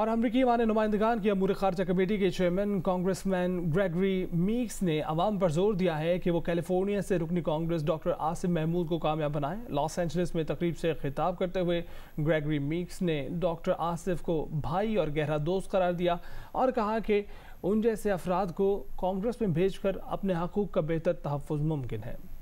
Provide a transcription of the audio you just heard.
और अमरीकी मान नुमाइंदगान की अमूर खारजा कमेटी के चेयरमैन कांग्रेसमैन ग्रेगरी मीक्स ने आवाम पर जोर दिया है कि वो कैलिफोर्निया से रुकनी कांग्रेस डॉक्टर आसिफ महमूद को कामयाब बनाएं लॉस एंजलिस में तकरीब से खिताब करते हुए ग्रेगरी मीक्स ने डॉक्टर आसिफ को भाई और गहरा दोस्त करार दिया और कहा कि उन जैसे अफराद को कांग्रेस में भेज कर अपने हकूक़ का बेहतर तहफ़ मुमकिन है